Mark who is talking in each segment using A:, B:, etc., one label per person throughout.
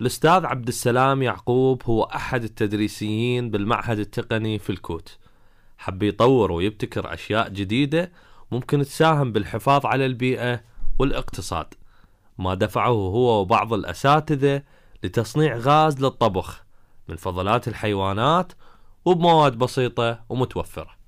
A: الأستاذ عبد السلام يعقوب هو أحد التدريسيين بالمعهد التقني في الكوت حب يطور ويبتكر أشياء جديدة ممكن تساهم بالحفاظ على البيئة والاقتصاد ما دفعه هو وبعض الأساتذة لتصنيع غاز للطبخ من فضلات الحيوانات وبمواد بسيطة ومتوفرة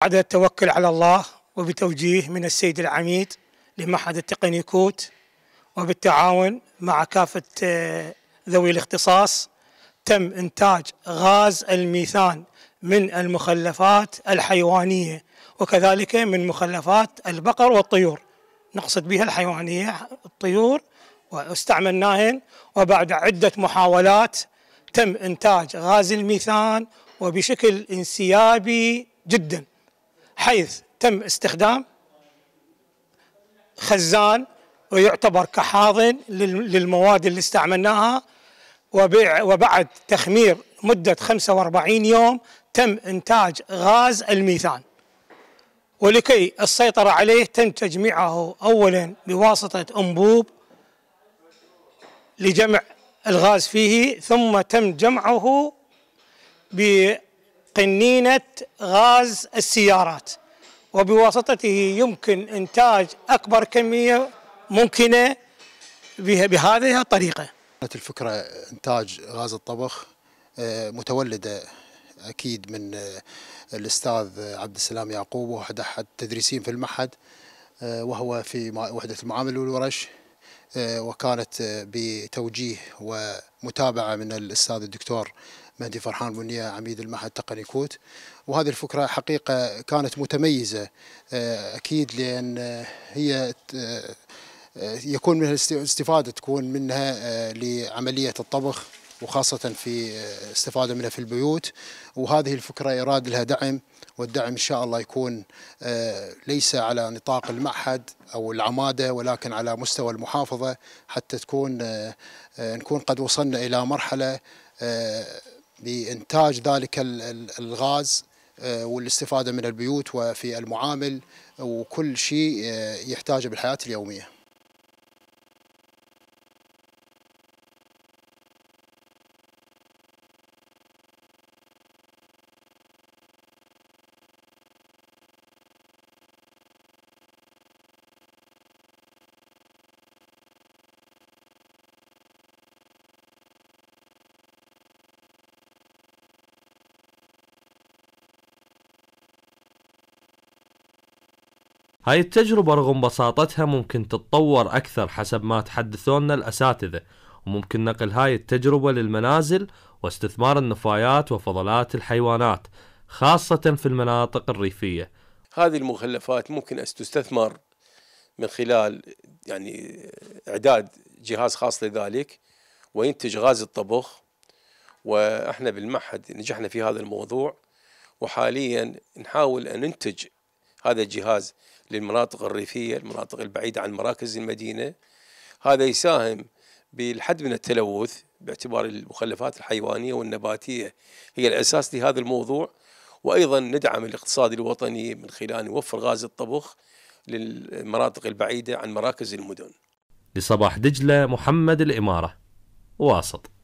B: بعد التوكل على الله وبتوجيه من السيد العميد لمعهد التقني كوت وبالتعاون مع كافة آه، ذوي الاختصاص تم إنتاج غاز الميثان من المخلفات الحيوانية وكذلك من مخلفات البقر والطيور نقصد بها الحيوانية الطيور واستعملناهن وبعد عدة محاولات تم إنتاج غاز الميثان وبشكل انسيابي جداً حيث تم استخدام خزان ويعتبر كحاضن للمواد اللي استعملناها وبيع وبعد تخمير مدة 45 يوم تم إنتاج غاز الميثان ولكي السيطرة عليه تم تجميعه أولا بواسطة أنبوب لجمع الغاز فيه ثم تم جمعه ب قنينة غاز السيارات وبواسطته يمكن إنتاج أكبر كمية ممكنة بهذه الطريقة
C: كانت الفكرة إنتاج غاز الطبخ آه، متولدة أكيد من آه، الأستاذ عبد السلام يعقوب وأحد أحد التدريسين في المعهد آه، وهو في وحدة المعامل والورش وكانت بتوجيه ومتابعة من الأستاذ الدكتور مهدي فرحان بنية عميد المعهد التقني كوت وهذه الفكرة حقيقة كانت متميزة آه، أكيد لأن آه، هي آه، يكون منها الاستفادة تكون منها لعملية الطبخ وخاصة في استفادة منها في البيوت وهذه الفكرة يراد لها دعم والدعم إن شاء الله يكون ليس على نطاق المعهد أو العمادة ولكن على مستوى المحافظة حتى تكون نكون قد وصلنا إلى مرحلة لإنتاج ذلك الغاز آه، والاستفادة من البيوت وفي المعامل وكل شيء آه، يحتاجه بالحياة اليومية
A: هاي التجربة رغم بساطتها ممكن تتطور أكثر حسب ما تحدثونا الأساتذة وممكن نقل هاي التجربة للمنازل واستثمار النفايات وفضلات الحيوانات خاصة في المناطق الريفية
D: هذه المخلفات ممكن أن تستثمر من خلال يعني إعداد جهاز خاص لذلك وينتج غاز الطبخ واحنا بالمعهد نجحنا في هذا الموضوع وحاليا نحاول ان ننتج هذا الجهاز للمناطق الريفية المناطق البعيدة عن مراكز المدينة هذا يساهم بالحد من التلوث باعتبار المخلفات الحيوانية والنباتية هي الأساس لهذا الموضوع وأيضا ندعم الاقتصاد الوطني من خلال نوفر غاز الطبخ للمناطق البعيدة عن مراكز المدن
A: لصباح دجلة محمد الإمارة واسط